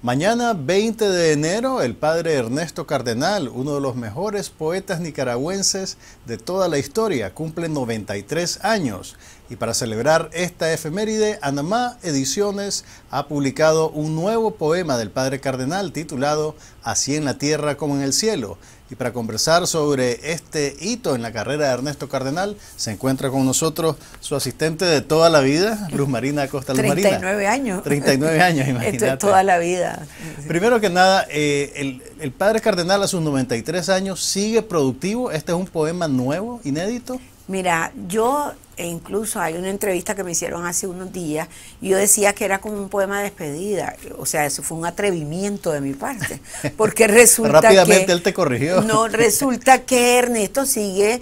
Mañana 20 de enero, el padre Ernesto Cardenal, uno de los mejores poetas nicaragüenses de toda la historia, cumple 93 años. Y para celebrar esta efeméride, Anamá Ediciones ha publicado un nuevo poema del Padre Cardenal titulado Así en la tierra como en el cielo. Y para conversar sobre este hito en la carrera de Ernesto Cardenal, se encuentra con nosotros su asistente de toda la vida, Luz Marina Costa Luz 39 años. 39 años, imagínate. Es toda la vida. Primero que nada, eh, el, el Padre Cardenal a sus 93 años sigue productivo. Este es un poema nuevo, inédito. Mira, yo e incluso hay una entrevista que me hicieron hace unos días y yo decía que era como un poema de despedida, o sea, eso fue un atrevimiento de mi parte, porque resulta Rápidamente él te corrigió. No, resulta que Ernesto sigue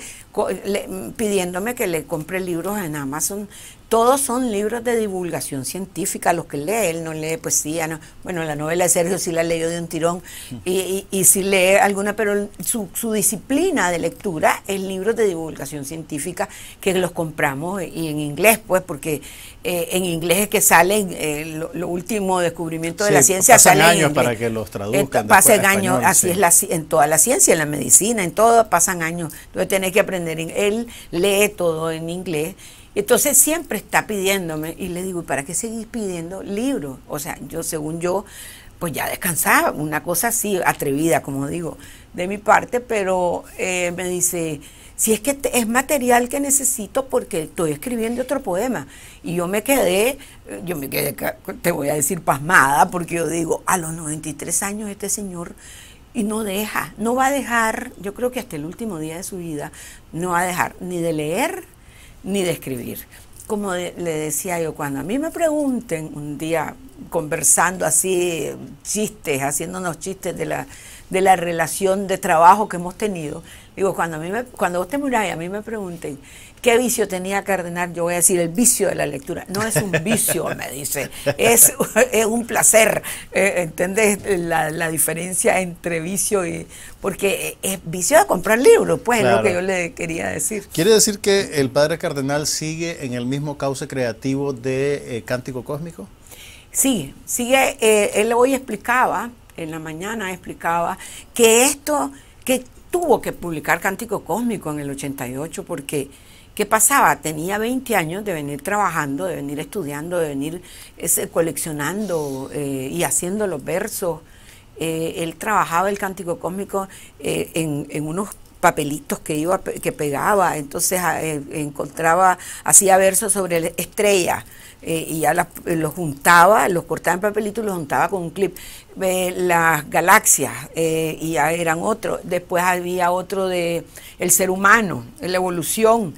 pidiéndome que le compre libros en Amazon todos son libros de divulgación científica, los que lee, él no lee poesía, no. bueno, la novela de Sergio sí la leyó de un tirón y, y, sí lee alguna, pero su, disciplina de lectura es libros de divulgación científica que los compramos y en inglés, pues, porque eh, en inglés es que salen eh, lo, último descubrimiento de la ciencia. Pasan años para que los traduzcan. pasan años, así es en toda la ciencia, en la medicina, en todo, pasan años. Entonces tenés que aprender, él lee todo en inglés entonces siempre está pidiéndome y le digo, ¿y para qué seguís pidiendo libros? O sea, yo según yo, pues ya descansaba, una cosa así, atrevida, como digo, de mi parte, pero eh, me dice, si es que es material que necesito porque estoy escribiendo otro poema. Y yo me quedé, yo me quedé, te voy a decir, pasmada, porque yo digo, a los 93 años este señor y no deja, no va a dejar, yo creo que hasta el último día de su vida, no va a dejar ni de leer, ni describir. Como le decía yo, cuando a mí me pregunten un día conversando así, chistes, haciéndonos chistes de la, de la relación de trabajo que hemos tenido, Digo, cuando, a mí me, cuando vos te murás y a mí me pregunten qué vicio tenía Cardenal, yo voy a decir el vicio de la lectura. No es un vicio, me dice, es, un placer. Eh, ¿Entiendes la, diferencia entre vicio y... Porque es vicio de comprar libros, pues es lo que yo le quería decir. ¿Quiere decir que el Padre Cardenal sigue en el mismo cauce creativo de eh, Cántico Cósmico? Sí, sigue, eh, él hoy explicaba, en la mañana explicaba, que esto que tuvo que publicar Cántico Cósmico en el 88 porque ¿Qué pasaba? Tenía 20 años de venir trabajando, de venir estudiando, de venir eh, coleccionando eh, y haciendo los versos. Eh, él trabajaba el cántico cósmico en, unos papelitos que iba que pegaba, entonces ah, eh, encontraba, hacía versos sobre estrellas eh, y ya eh, los juntaba, los cortaba en papelitos y los juntaba con un clip. las galaxias y ya eran otros. Después había otro de el ser humano, la evolución,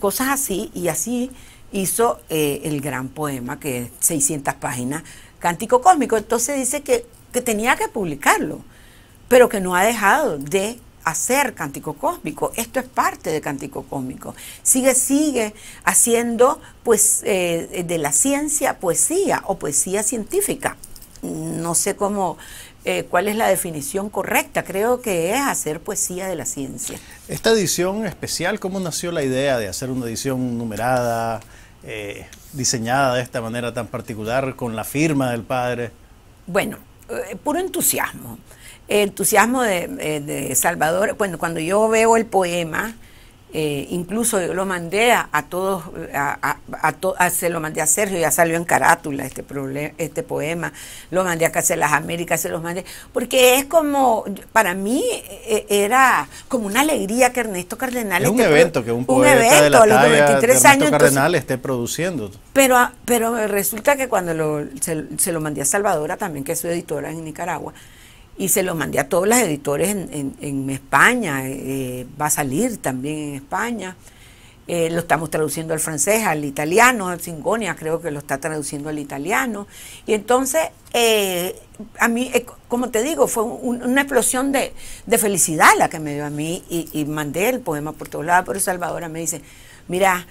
cosas así y así hizo el gran poema que es 600 páginas, Cántico Cósmico. Entonces dice que, que tenía que publicarlo, pero que no ha dejado de hacer cántico cósmico. Esto es parte de cántico cósmico. Sigue, sigue haciendo pues, eh, de la ciencia poesía o poesía científica. No sé cómo, eh, cuál es la definición correcta. Creo que es hacer poesía de la ciencia. Esta edición especial, ¿cómo nació la idea de hacer una edición numerada, eh, diseñada de esta manera tan particular, con la firma del padre? Bueno, puro entusiasmo entusiasmo de, Salvador, bueno, cuando yo veo el poema, eh, incluso yo lo mandé a, a todos, a, a, se lo mandé a Sergio, ya salió en carátula este, este poema, lo mandé a Casa de las Américas, se los mandé, porque es como, para mí e, era como una alegría que Ernesto Cardenal... Es un evento que un poeta evento, a los que Ernesto Cardenal esté produciendo. Pero, pero resulta que cuando se, lo mandé a Salvadora también, que es su editora en Nicaragua, y se lo mandé a todos los editores en, en, España, eh, eh, va a salir también en España. Eh, lo estamos traduciendo al francés, al italiano, al Singonia creo que lo está traduciendo al italiano. Y entonces, a mí, como te digo, fue una explosión de, de, felicidad la que me dio a mí y, mandé el poema por todos lados, pero Salvadora me dice, mira,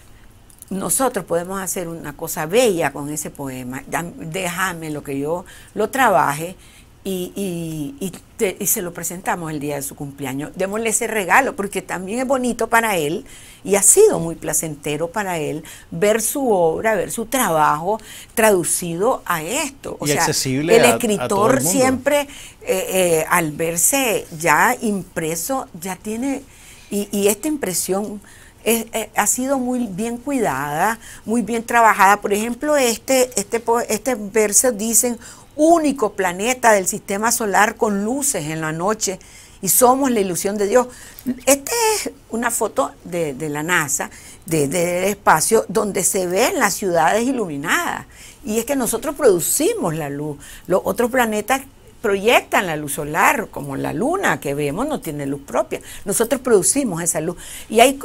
nosotros podemos hacer una cosa bella con ese poema, déjame lo que yo lo trabaje y, se lo presentamos el día de su cumpleaños. Démosle ese regalo porque también es bonito para él y ha sido muy placentero para él ver su obra, ver su trabajo traducido a esto. y accesible el escritor a, siempre eh, eh, al verse ya impreso, ya tiene, y esta impresión... Eh, ha sido muy bien cuidada, muy bien trabajada. Por ejemplo, este, este, este verso dicen, único planeta del sistema solar con luces en la noche y somos la ilusión de Dios. Esta es una foto de, la NASA, de, espacio, donde se ven las ciudades iluminadas. Y es que nosotros producimos la luz. Los otros planetas proyectan la luz solar, como la luna que vemos no tiene luz propia. Nosotros producimos esa luz. Y hay,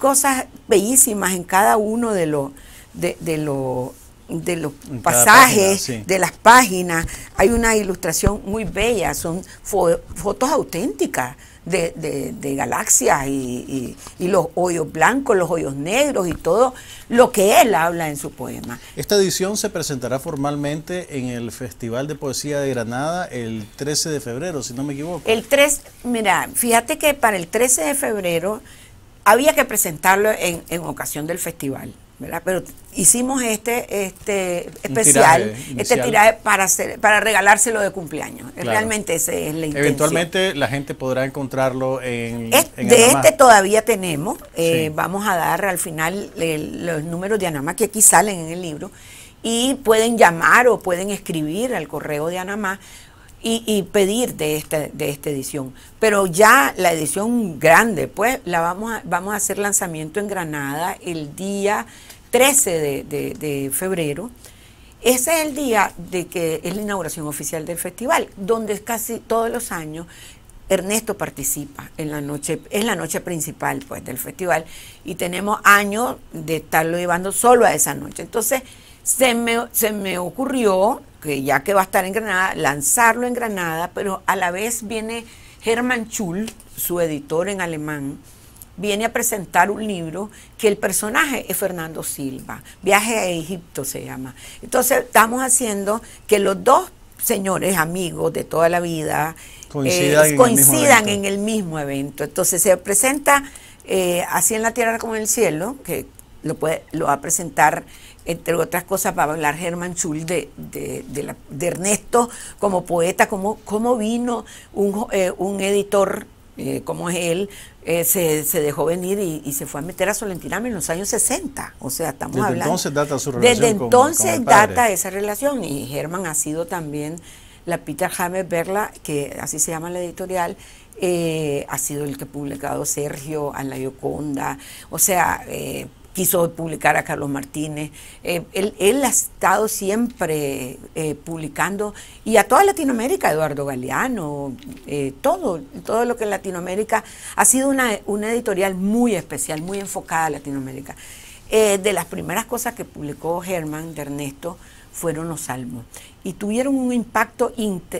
cosas bellísimas en cada uno de los de, de los de los pasajes, de las páginas, hay una ilustración muy bella, son fotos auténticas de, galaxias y, los hoyos blancos, los hoyos negros y todo lo que él habla en su poema. Esta edición se presentará formalmente en el Festival de Poesía de Granada el 13 de febrero, si no me equivoco. El 3, mira, fíjate que para el 13 de febrero había que presentarlo en, en ocasión del festival. ¿verdad? Pero hicimos este, este especial, este tiraje para, hacer, para regalárselo de cumpleaños. Realmente ese es la intención. Eventualmente la gente podrá encontrarlo en... de este todavía tenemos, eh, vamos a dar al final los números de Anamá que aquí salen en el libro y pueden llamar o pueden escribir al correo de Anamá y, pedir de esta, de esta edición. Pero ya la edición grande, pues la vamos a, vamos a hacer lanzamiento en Granada el día 13 de, febrero. Ese es el día de que es la inauguración oficial del festival, donde casi todos los años Ernesto participa en la noche, es la noche principal pues del festival y tenemos años de estarlo llevando solo a esa noche. Entonces se me, se me ocurrió que ya que va a estar en Granada, lanzarlo en Granada, pero a la vez viene Germán Schul, su editor en alemán, viene a presentar un libro que el personaje es Fernando Silva, Viaje a Egipto se llama. Entonces estamos haciendo que los dos señores amigos de toda la vida eh, coincidan, en, el mismo evento. Entonces se presenta eh, así en la tierra como en el cielo, que lo, puede, lo va a presentar, entre otras cosas, va a hablar Germán Schul de, de, Ernesto como poeta, cómo, cómo vino un, eh, editor eh, como es él, eh, se, dejó venir y, se fue a meter a Solentiname en los años 60. O sea, estamos hablando. Desde entonces data su relación. Desde entonces data esa relación. Y Germán ha sido también la Peter James Berla, que así se llama la editorial, ha sido el que ha publicado Sergio, a la Yoconda, o sea, quiso publicar a Carlos Martínez. Eh, él, ha estado siempre eh, publicando, y a toda Latinoamérica, Eduardo Galeano, eh, todo, todo lo que en Latinoamérica, ha sido una, una editorial muy especial, muy enfocada a Latinoamérica. de las primeras cosas que publicó Germán de Ernesto fueron los salmos, y tuvieron un impacto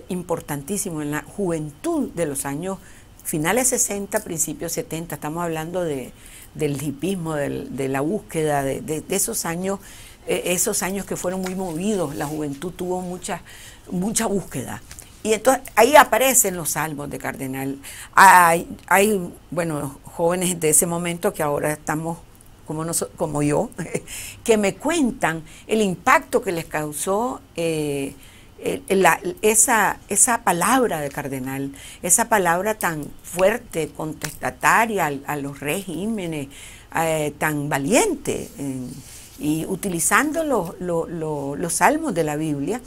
importantísimo en la juventud de los años finales 60, principios 70, estamos hablando de del hipismo, de la búsqueda, de, esos años, e, esos años que fueron muy movidos, la juventud tuvo mucha, mucha búsqueda. Y entonces ahí aparecen los salmos de Cardenal. Hay, hay bueno, jóvenes de ese momento que ahora estamos como, como yo, que me cuentan el impacto que les causó eh, esa, esa palabra de cardenal, esa palabra tan fuerte, contestataria a, los regímenes, eh, tan valiente, y utilizando los salmos de la Biblia,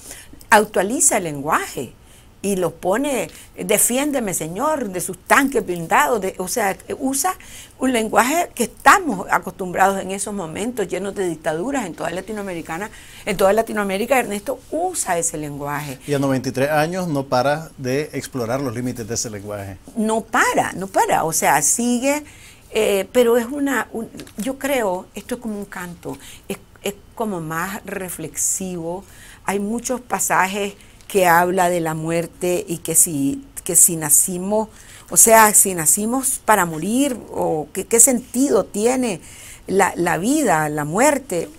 actualiza el lenguaje y los pone, defiéndeme Señor, de sus tanques blindados, de, o sea, usa un lenguaje que estamos acostumbrados en esos momentos llenos de dictaduras en toda Latinoamericana, en toda Latinoamérica, Ernesto usa ese lenguaje. Y a 93 años no para de explorar los límites de ese lenguaje. No para, no para, o sea, sigue, eh, pero es una, yo creo, esto es como un canto, es, es como más reflexivo, hay muchos pasajes que habla de la muerte y que si, que si nacimos, o sea, si nacimos para morir, o qué sentido tiene la, vida, la muerte,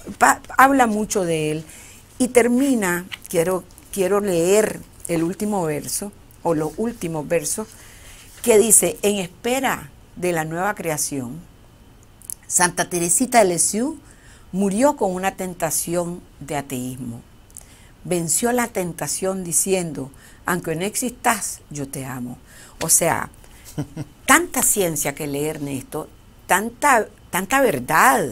habla mucho de él. Y termina, quiero, quiero leer el último verso, o los últimos versos, que dice, en espera de la nueva creación, Santa Teresita de Lisieux murió con una tentación de ateísmo venció la tentación diciendo, aunque no existas, yo te amo. O sea, tanta ciencia que leer, Ernesto, tanta, tanta verdad,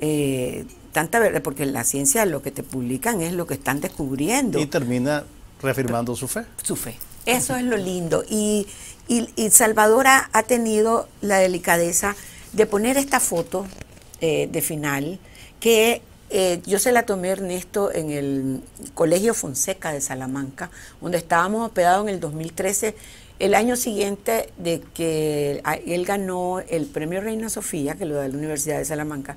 eh, tanta verdad, porque la ciencia lo que te publican es lo que están descubriendo. Y termina reafirmando su fe. Su fe. Eso es lo lindo. Y, y, Salvadora ha tenido la delicadeza de poner esta foto eh, de final que eh, yo se la tomé Ernesto en el Colegio Fonseca de Salamanca, donde estábamos hospedados en el 2013. El año siguiente de que él ganó el premio Reina Sofía, que lo da la Universidad de Salamanca,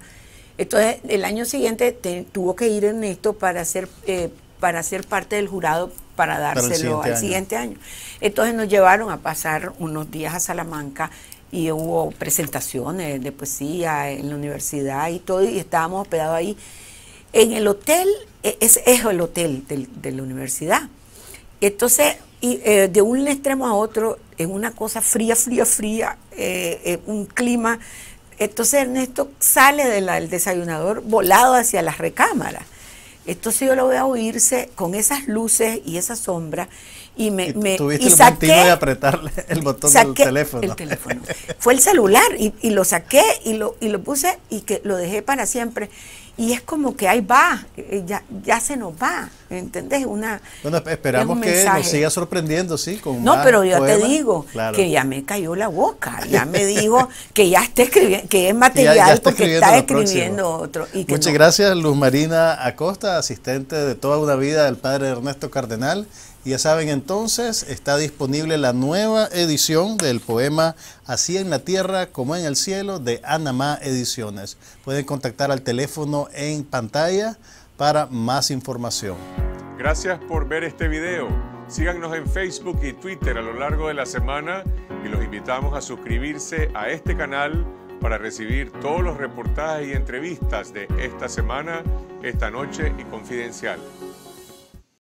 entonces el año siguiente tuvo que ir Ernesto para ser, eh, para ser parte del jurado para dárselo al siguiente año. Entonces nos llevaron a pasar unos días a Salamanca y hubo presentaciones de poesía en la universidad y todo, y estábamos hospedados ahí. En el hotel, e, es, es el hotel de, la universidad. Entonces, eh, de un extremo a otro, es una cosa fría, fría, fría, eh, eh, un clima. Entonces Ernesto sale del desayunador volado hacia las recámaras. Entonces yo lo veo a oírse con esas luces y esa sombra y me, y, me, el de apretarle el botón del teléfono. Fue el celular y, lo saqué y lo y lo puse y que lo dejé para siempre y es como que ahí va, eh, ya, ya se nos va, ¿entendés? Una, bueno, esperamos que nos siga sorprendiendo, sí, con No, pero yo te digo que ya me cayó la boca, ya me digo que ya está escribiendo, que es material escribiendo otro. Y Muchas gracias, Luz Marina Acosta, asistente de toda una vida del padre Ernesto Cardenal ya saben entonces, está disponible la nueva edición del poema Así en la Tierra como en el Cielo de Anamá Ediciones. Pueden contactar al teléfono en pantalla para más información. Gracias por ver este video. Síganos en Facebook y Twitter a lo largo de la semana y los invitamos a suscribirse a este canal para recibir todos los reportajes y entrevistas de esta semana, esta noche y confidencial.